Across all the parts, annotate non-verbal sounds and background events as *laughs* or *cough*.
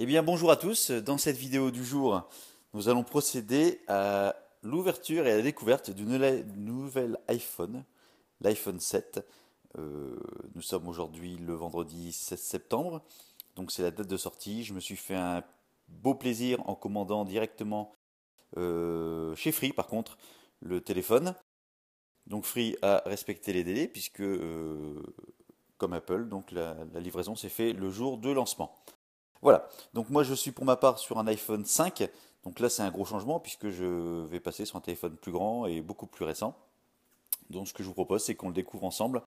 Eh bien bonjour à tous, dans cette vidéo du jour, nous allons procéder à l'ouverture et à la découverte d'une nouvelle iPhone, l'iPhone 7. Euh, nous sommes aujourd'hui le vendredi 7 septembre, donc c'est la date de sortie. Je me suis fait un beau plaisir en commandant directement euh, chez Free par contre le téléphone. Donc Free a respecté les délais puisque, euh, comme Apple, donc la livraison s'est faite le jour de lancement. Voilà, donc moi je suis pour ma part sur un iPhone 5, donc là c'est un gros changement puisque je vais passer sur un téléphone plus grand et beaucoup plus récent. Donc ce que je vous propose c'est qu'on le découvre ensemble,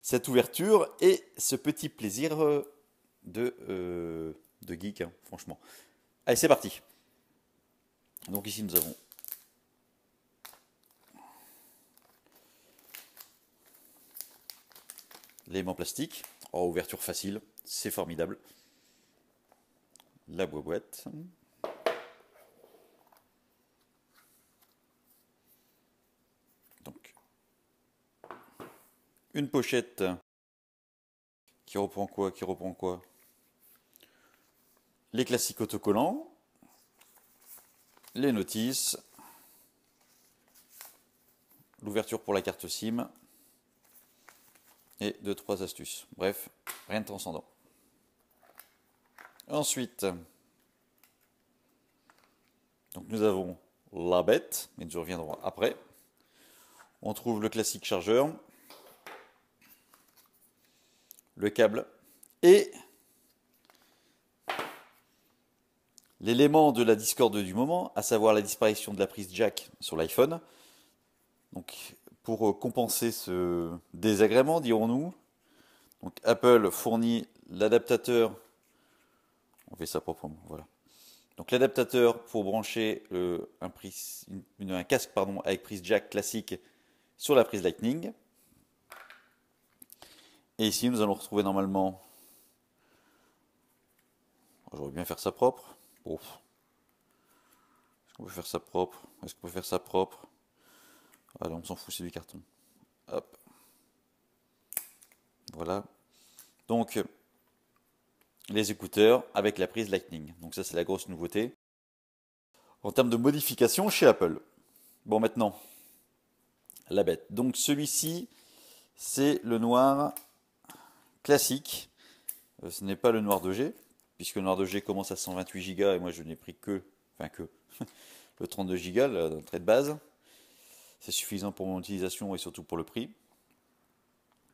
cette ouverture et ce petit plaisir euh, euh, de, geek, hein, franchement. Allez c'est parti Donc ici nous avons l'aimant plastique oh, ouverture facile, c'est formidable la boîte. Donc, une pochette qui reprend quoi Qui reprend quoi Les classiques autocollants, les notices, l'ouverture pour la carte SIM et deux trois astuces. Bref, rien de transcendant. Ensuite, nous avons la bête, mais nous reviendrons après. On trouve le classique chargeur, le câble et l'élément de la discorde du moment, à savoir la disparition de la prise jack sur l'iPhone. Donc pour euh, compenser ce désagrément, dirons-nous, Apple fournit l'adaptateur on fait ça proprement. Voilà. Donc l'adaptateur pour brancher un, une, casque pardon, avec prise jack classique sur la prise Lightning. Et ici, nous allons retrouver normalement. Oh, j'aurais bien faire ça propre. Est-ce qu'on peut faire ça propre Est-ce qu'on peut faire ça propre Allez, ah, on s'en fout, c'est du carton. Voilà. Donc, les écouteurs avec la prise Lightning. Donc ça c'est la grosse nouveauté. En termes de modification chez Apple. Bon maintenant, la bête. Donc celui-ci, c'est le noir classique. Euh, ce n'est pas le noir 2G, puisque le noir 2G commence à 128 Go et moi je n'ai pris que, enfin que, *laughs* le 32 Go, trait de base. C'est suffisant pour mon utilisation et surtout pour le prix.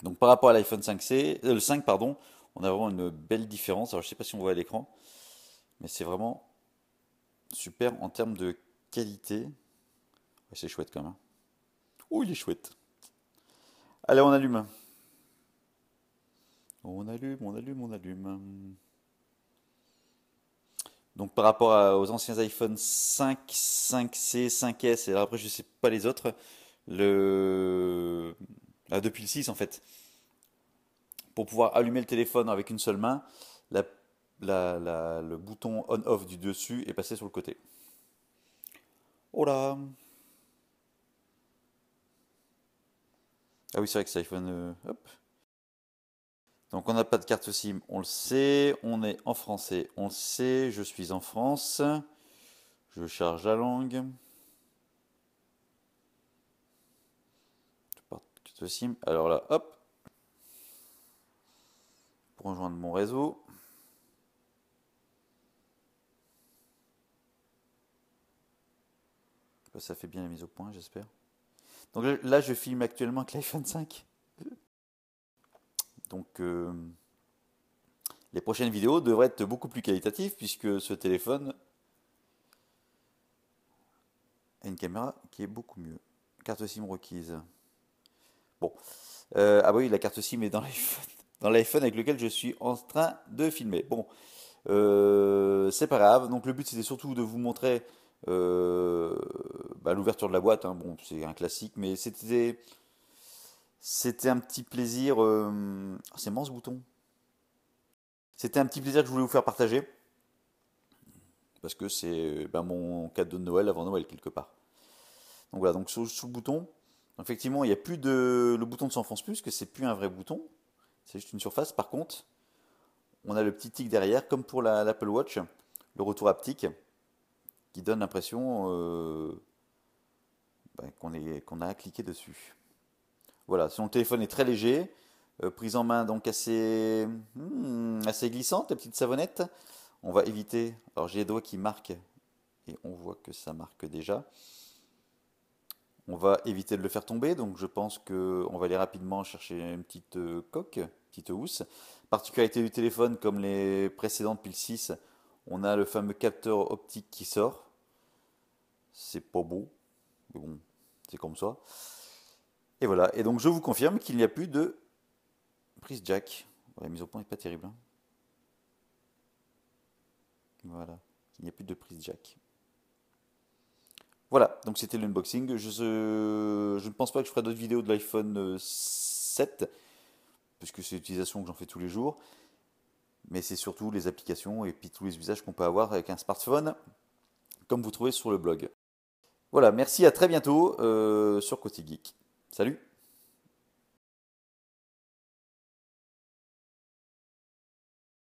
Donc par rapport à l'iPhone 5C, euh, le 5, pardon, on a vraiment une belle différence. Alors je ne sais pas si on voit à l'écran, mais c'est vraiment super en termes de qualité. c'est chouette quand même. Hein. Oh, il est chouette. Allez, on allume. On allume, on allume, on allume. Donc par rapport aux anciens iPhone 5, 5C, 5S, et après je ne sais pas les autres, le... Ah, depuis le 6 en fait pour pouvoir allumer le téléphone avec une seule main, le bouton on-off du dessus est passé sur le côté. Oh là Ah oui, c'est vrai que c'est iPhone. Euh, Donc on n'a pas de carte SIM, on le sait. On est en français, on le sait. Je suis en France. Je charge la langue. SIM. Alors là, hop rejoindre mon réseau. Bah, ça fait bien la mise au point, j'espère. Donc là, je filme actuellement avec l'iPhone 5. Donc euh, les prochaines vidéos devraient être beaucoup plus qualitatives puisque ce téléphone a une caméra qui est beaucoup mieux. Carte SIM requise. Bon. Euh, ah bah oui, la carte SIM est dans l'iPhone dans l'iPhone avec lequel je suis en train de filmer. Bon, euh, c'est pas grave. Donc le but c'était surtout de vous montrer euh, bah, l'ouverture de la boîte. Hein. Bon, c'est un classique, mais c'était un petit plaisir. Euh, c'est mince ce bouton. C'était un petit plaisir que je voulais vous faire partager parce que c'est bah, mon cadeau de Noël avant Noël quelque part. Donc voilà, donc sous, le bouton, effectivement, il n'y a plus de le bouton ne s'enfonce plus parce que c'est plus un vrai bouton. C'est juste une surface. Par contre, on a le petit tic derrière, comme pour l'Apple Watch, le retour haptique, qui donne l'impression euh, ben, qu'on a a cliqué dessus. Voilà, son téléphone est très léger, euh, prise en main donc assez, hmm, assez glissante, la petite savonnette. On va éviter. Alors j'ai les doigts qui marquent, et on voit que ça marque déjà. On va éviter de le faire tomber, donc je pense qu'on va aller rapidement chercher une petite euh, coque, petite housse. Particularité du téléphone, comme les précédentes pile 6, on a le fameux capteur optique qui sort. C'est pas beau, mais bon, c'est comme ça. Et voilà, et donc je vous confirme qu'il n'y a plus de prise jack. La mise au point n'est pas terrible. Hein. Voilà, il n'y a plus de prise jack. Voilà, donc c'était l'unboxing. Je, ne pense pas que je ferai d'autres vidéos de l'iPhone 7, euh, puisque c'est l'utilisation que j'en fais tous les jours. Mais c'est surtout les applications et puis tous les usages qu'on peut avoir avec un smartphone, comme vous trouvez sur le blog. Voilà, merci, à très bientôt euh, sur Côté Geek. Salut